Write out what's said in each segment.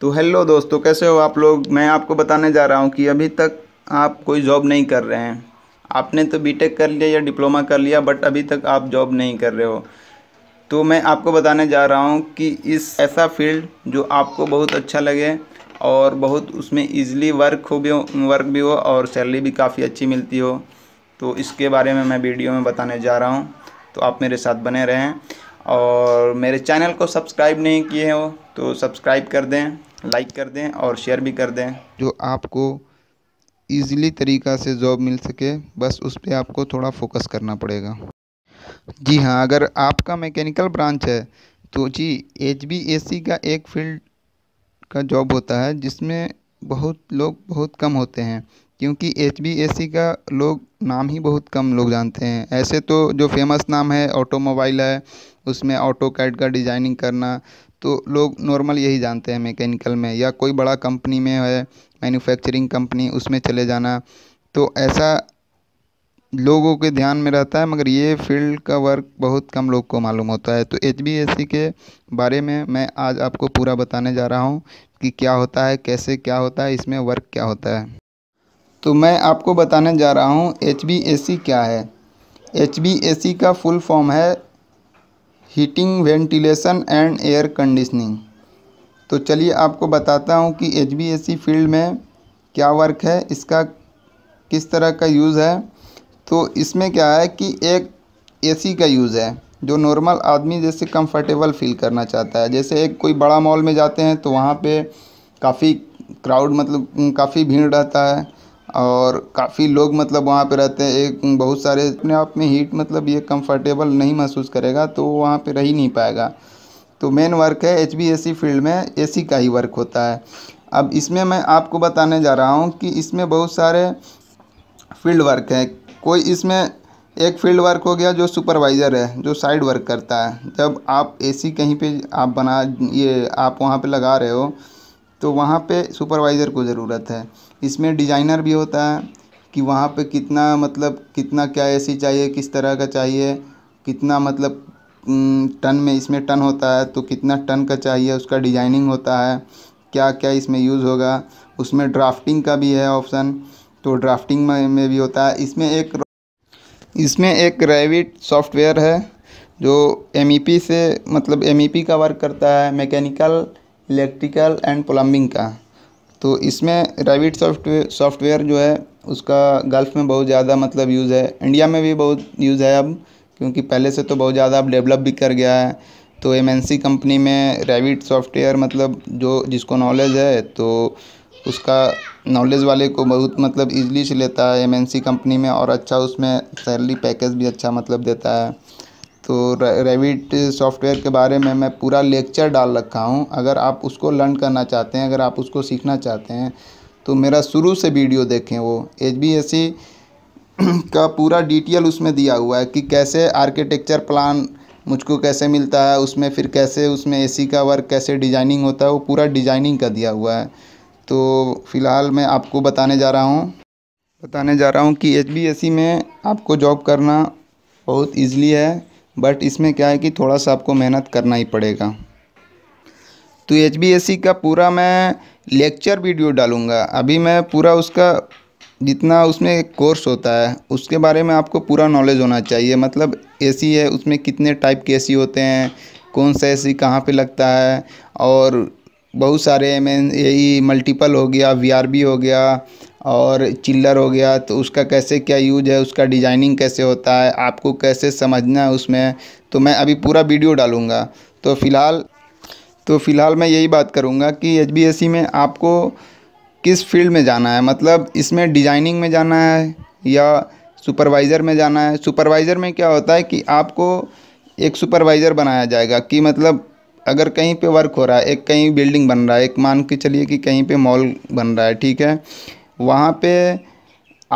तो हेलो दोस्तों कैसे हो आप लोग मैं आपको बताने जा रहा हूँ कि अभी तक आप कोई जॉब नहीं कर रहे हैं आपने तो बीटेक कर लिया या डिप्लोमा कर लिया बट अभी तक आप जॉब नहीं कर रहे हो तो मैं आपको बताने जा रहा हूँ कि इस ऐसा फील्ड जो आपको बहुत अच्छा लगे और बहुत उसमें ईजिली वर्क हो भी हो वर्क भी हो और सैलरी भी काफ़ी अच्छी मिलती हो तो इसके बारे में मैं वीडियो में बताने जा रहा हूँ तो आप मेरे साथ बने रहें और मेरे चैनल को सब्सक्राइब नहीं किए हो तो सब्सक्राइब कर दें लाइक कर दें और शेयर भी कर दें जो आपको ईज़िली तरीक़ा से जॉब मिल सके बस उस पर आपको थोड़ा फोकस करना पड़ेगा जी हाँ अगर आपका मैकेनिकल ब्रांच है तो जी एच बी ए सी का एक फील्ड का जॉब होता है जिसमें बहुत लोग बहुत कम होते हैं क्योंकि एच बी ए सी का लोग नाम ही बहुत कम लोग जानते हैं ऐसे तो जो फेमस नाम है ऑटोमोबाइल है उसमें ऑटो कैड का डिज़ाइनिंग करना तो लोग नॉर्मल यही जानते हैं मैकेनिकल में या कोई बड़ा कंपनी में है मैन्युफैक्चरिंग कंपनी उसमें चले जाना तो ऐसा लोगों के ध्यान में रहता है मगर ये फील्ड का वर्क बहुत कम लोग को मालूम होता है तो एच के बारे में मैं आज आपको पूरा बताने जा रहा हूँ कि क्या होता है कैसे क्या होता है इसमें वर्क क्या होता है तो मैं आपको बताने जा रहा हूँ एच क्या है एच का फुल फॉर्म है heating ventilation and air conditioning तो चलिए आपको बताता हूँ कि एच फील्ड में क्या वर्क है इसका किस तरह का यूज़ है तो इसमें क्या है कि एक एसी का यूज़ है जो नॉर्मल आदमी जैसे कंफर्टेबल फील करना चाहता है जैसे एक कोई बड़ा मॉल में जाते हैं तो वहाँ पे काफ़ी क्राउड मतलब काफ़ी भीड़ रहता है और काफ़ी लोग मतलब वहाँ पे रहते हैं एक बहुत सारे अपने आप में हीट मतलब ये कंफर्टेबल नहीं महसूस करेगा तो वहाँ पे रह ही नहीं पाएगा तो मेन वर्क है एच बी फील्ड में ए का ही वर्क होता है अब इसमें मैं आपको बताने जा रहा हूँ कि इसमें बहुत सारे फील्ड वर्क हैं कोई इसमें एक फील्ड वर्क हो गया जो सुपरवाइज़र है जो साइड वर्क करता है जब आप एसी कहीं पे आप बना ये आप वहाँ पे लगा रहे हो तो वहाँ पे सुपरवाइज़र को ज़रूरत है इसमें डिज़ाइनर भी होता है कि वहाँ पे कितना मतलब कितना क्या ऐसी चाहिए किस तरह का चाहिए कितना मतलब टन में इसमें टन होता है तो कितना टन का चाहिए उसका डिज़ाइनिंग होता है क्या क्या इसमें यूज़ होगा उसमें ड्राफ्टिंग का भी है ऑप्शन तो ड्राफ्टिंग में, में भी होता है इसमें एक इसमें एक रेविट सॉफ्टवेयर है जो एम e से मतलब एम e का वर्क करता है मैकेनिकल इलेक्ट्रिकल एंड प्लम्बिंग का तो इसमें रेविट सॉफ्टवेयर सॉफ्टवेयर जो है उसका गल्फ़ में बहुत ज़्यादा मतलब यूज़ है इंडिया में भी बहुत यूज़ है अब क्योंकि पहले से तो बहुत ज़्यादा अब डेवलप भी कर गया है तो एम कंपनी में रेविट सॉफ्टवेयर मतलब जो जिसको नॉलेज है तो उसका नॉलेज वाले को बहुत मतलब ईजिली से लेता है एम कंपनी में और अच्छा उसमें सैलरी पैकेज भी अच्छा मतलब देता है तो रेविट सॉफ्टवेयर के बारे में मैं पूरा लेक्चर डाल रखा हूँ अगर आप उसको लर्न करना चाहते हैं अगर आप उसको सीखना चाहते हैं तो मेरा शुरू से वीडियो देखें वो एच का पूरा डिटेल उसमें दिया हुआ है कि कैसे आर्किटेक्चर प्लान मुझको कैसे मिलता है उसमें फिर कैसे उसमें एसी का वर्क कैसे डिज़ाइनिंग होता है वो पूरा डिज़ाइनिंग का दिया हुआ है तो फ़िलहाल मैं आपको बताने जा रहा हूँ बताने जा रहा हूँ कि एच में आपको जॉब करना बहुत ईजली है बट इसमें क्या है कि थोड़ा सा आपको मेहनत करना ही पड़ेगा तो एच का पूरा मैं लेक्चर वीडियो डालूँगा अभी मैं पूरा उसका जितना उसमें कोर्स होता है उसके बारे में आपको पूरा नॉलेज होना चाहिए मतलब ए है उसमें कितने टाइप के ए होते हैं कौन सा ए सी कहाँ पर लगता है और बहुत सारे एम एन यही मल्टीपल हो गया वी हो गया और चिल्लर हो गया तो उसका कैसे क्या यूज है उसका डिजाइनिंग कैसे होता है आपको कैसे समझना है उसमें तो मैं अभी पूरा वीडियो डालूँगा तो फ़िलहाल तो फ़िलहाल मैं यही बात करूँगा कि एच में आपको किस फील्ड में जाना है मतलब इसमें डिजाइनिंग में जाना है या सुपरवाइज़र में जाना है सुपरवाइज़र में क्या होता है कि आपको एक सुपरवाइज़र बनाया जाएगा कि मतलब अगर कहीं पे वर्क हो रहा है एक कहीं बिल्डिंग बन रहा है एक मान के चलिए कि कहीं पे मॉल बन रहा है ठीक है वहाँ पे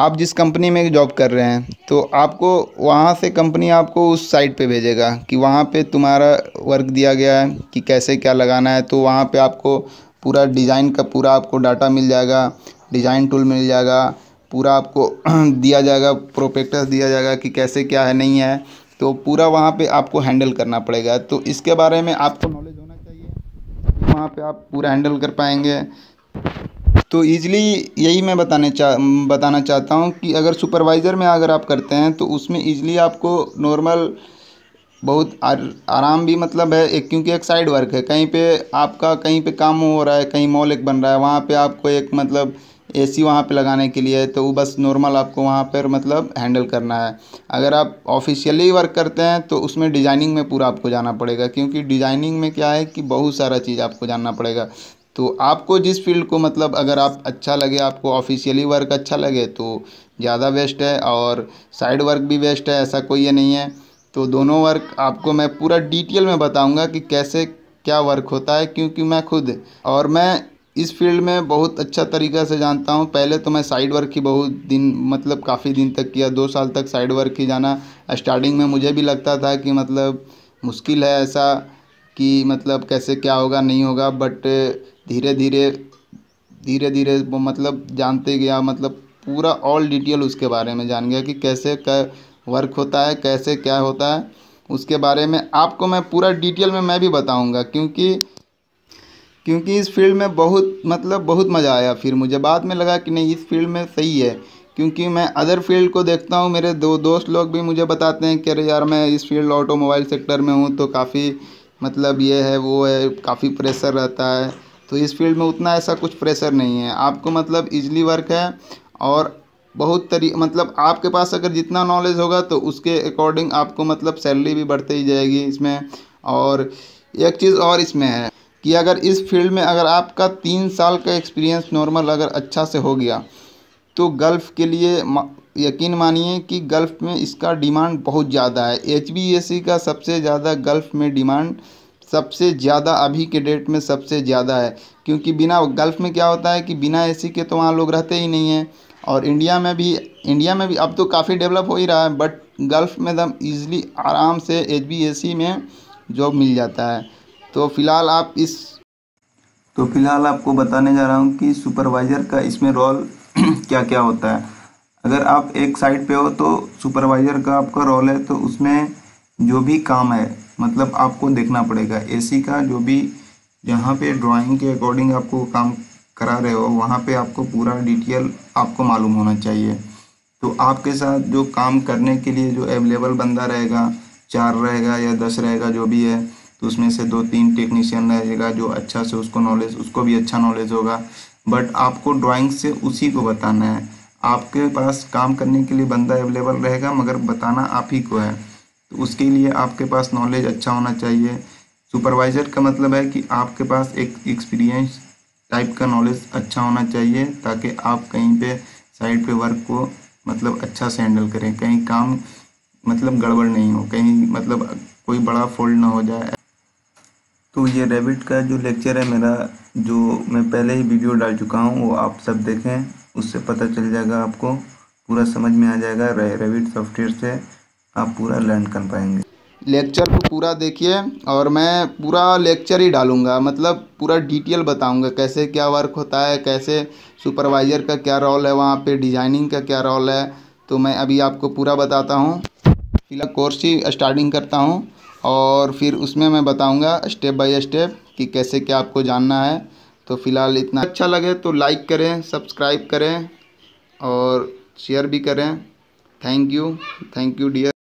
आप जिस कंपनी में जॉब कर रहे हैं तो आपको वहाँ से कंपनी आपको उस साइट पे भेजेगा कि वहाँ पे तुम्हारा वर्क दिया गया है कि कैसे क्या लगाना है तो वहाँ पे आपको पूरा डिज़ाइन का पूरा आपको डाटा मिल जाएगा डिज़ाइन टूल मिल जाएगा पूरा आपको दिया जाएगा प्रोपेक्टस दिया जाएगा कि कैसे क्या है नहीं है तो पूरा वहाँ पे आपको हैंडल करना पड़ेगा तो इसके बारे में आपको नॉलेज होना चाहिए वहाँ पे आप पूरा हैंडल कर पाएंगे तो ईज़िली यही मैं बताने चाह बताना चाहता हूँ कि अगर सुपरवाइज़र में अगर आप करते हैं तो उसमें ईज़िली आपको नॉर्मल बहुत आर, आराम भी मतलब है एक क्योंकि एक साइड वर्क है कहीं पे आपका कहीं पे काम हो रहा है कहीं मॉल एक बन रहा है वहाँ पे आपको एक मतलब एसी वहाँ पे लगाने के लिए तो वो बस नॉर्मल आपको वहाँ पर मतलब हैंडल करना है अगर आप ऑफिशियली वर्क करते हैं तो उसमें डिज़ाइनिंग में पूरा आपको जाना पड़ेगा क्योंकि डिज़ाइनिंग में क्या है कि बहुत सारा चीज़ आपको जानना पड़ेगा तो आपको जिस फील्ड को मतलब अगर आप अच्छा लगे आपको ऑफिशियली वर्क अच्छा लगे तो ज़्यादा बेस्ट है और साइड वर्क भी बेस्ट है ऐसा कोई ये नहीं है तो दोनों वर्क आपको मैं पूरा डिटेल में बताऊंगा कि कैसे क्या वर्क होता है क्योंकि मैं खुद और मैं इस फील्ड में बहुत अच्छा तरीक़ा से जानता हूँ पहले तो मैं साइड वर्क ही बहुत दिन मतलब काफ़ी दिन तक किया दो साल तक साइड वर्क ही जाना स्टार्टिंग में मुझे भी लगता था कि मतलब मुश्किल है ऐसा कि मतलब कैसे क्या होगा नहीं होगा बट धीरे धीरे धीरे धीरे वो मतलब जानते गया मतलब पूरा ऑल डिटेल उसके बारे में जान गया कि कैसे क्या वर्क होता है कैसे क्या होता है उसके बारे में आपको मैं पूरा डिटेल में मैं भी बताऊंगा क्योंकि क्योंकि इस फील्ड में बहुत मतलब बहुत मज़ा आया फिर मुझे बाद में लगा कि नहीं इस फील्ड में सही है क्योंकि मैं अदर फील्ड को देखता हूँ मेरे दो दोस्त लोग भी मुझे बताते हैं कि अरे यार मैं इस फील्ड ऑटोमोबाइल सेक्टर में हूँ तो काफ़ी मतलब ये है वो है काफ़ी प्रेशर रहता है तो इस फील्ड में उतना ऐसा कुछ प्रेशर नहीं है आपको मतलब इजली वर्क है और बहुत तरी मतलब आपके पास अगर जितना नॉलेज होगा तो उसके अकॉर्डिंग आपको मतलब सैलरी भी बढ़ती ही जाएगी इसमें और एक चीज़ और इसमें है कि अगर इस फील्ड में अगर आपका तीन साल का एक्सपीरियंस नॉर्मल अगर अच्छा से हो गया तो गल्फ़ के लिए यकीन मानिए कि गल्फ़ में इसका डिमांड बहुत ज़्यादा है एच का सबसे ज़्यादा गल्फ़ में डिमांड सबसे ज़्यादा अभी के डेट में सबसे ज़्यादा है क्योंकि बिना गल्फ़ में क्या होता है कि बिना एसी के तो वहाँ लोग रहते ही नहीं हैं और इंडिया में भी इंडिया में भी अब तो काफ़ी डेवलप हो ही रहा है बट गल्फ़ में एकदम ईज़िली आराम से एच में जॉब मिल जाता है तो फिलहाल आप इस तो फिलहाल आपको बताने जा रहा हूँ कि सुपरवाइज़र का इसमें रोल क्या क्या होता है अगर आप एक साइड पे हो तो सुपरवाइज़र का आपका रोल है तो उसमें जो भी काम है मतलब आपको देखना पड़ेगा एसी का जो भी जहाँ पे ड्राइंग के अकॉर्डिंग आपको काम करा रहे हो वहाँ पे आपको पूरा डिटेल आपको मालूम होना चाहिए तो आपके साथ जो काम करने के लिए जो अवेलेबल बंदा रहेगा चार रहेगा या दस रहेगा जो भी है तो उसमें से दो तीन टेक्नीशियन रहेगा जो अच्छा से उसको नॉलेज उसको भी अच्छा नॉलेज होगा बट आपको ड्राइंग से उसी को बताना है आपके पास काम करने के लिए बंदा अवेलेबल रहेगा मगर बताना आप ही को है तो उसके लिए आपके पास नॉलेज अच्छा होना चाहिए सुपरवाइज़र का मतलब है कि आपके पास एक एक्सपीरियंस टाइप का नॉलेज अच्छा होना चाहिए ताकि आप कहीं पे साइड पे वर्क को मतलब अच्छा से हैंडल करें कहीं काम मतलब गड़बड़ नहीं हो कहीं मतलब कोई बड़ा फोल्ड ना हो जाए तो ये रेबिट का जो लेक्चर है मेरा जो मैं पहले ही वीडियो डाल चुका हूँ वो आप सब देखें उससे पता चल जाएगा आपको पूरा समझ में आ जाएगा रे, रेबिट सॉफ्टवेयर से आप पूरा लर्न कर पाएंगे लेक्चर को पूरा देखिए और मैं पूरा लेक्चर ही डालूंगा मतलब पूरा डिटेल बताऊंगा कैसे क्या वर्क होता है कैसे सुपरवाइज़र का क्या रोल है वहाँ पे डिज़ाइनिंग का क्या रोल है तो मैं अभी आपको पूरा बताता हूँ फिलहाल कोर्स ही स्टार्टिंग करता हूँ और फिर उसमें मैं बताऊंगा स्टेप बाय स्टेप कि कैसे क्या आपको जानना है तो फ़िलहाल इतना अच्छा लगे तो लाइक करें सब्सक्राइब करें और शेयर भी करें thank you thank you dear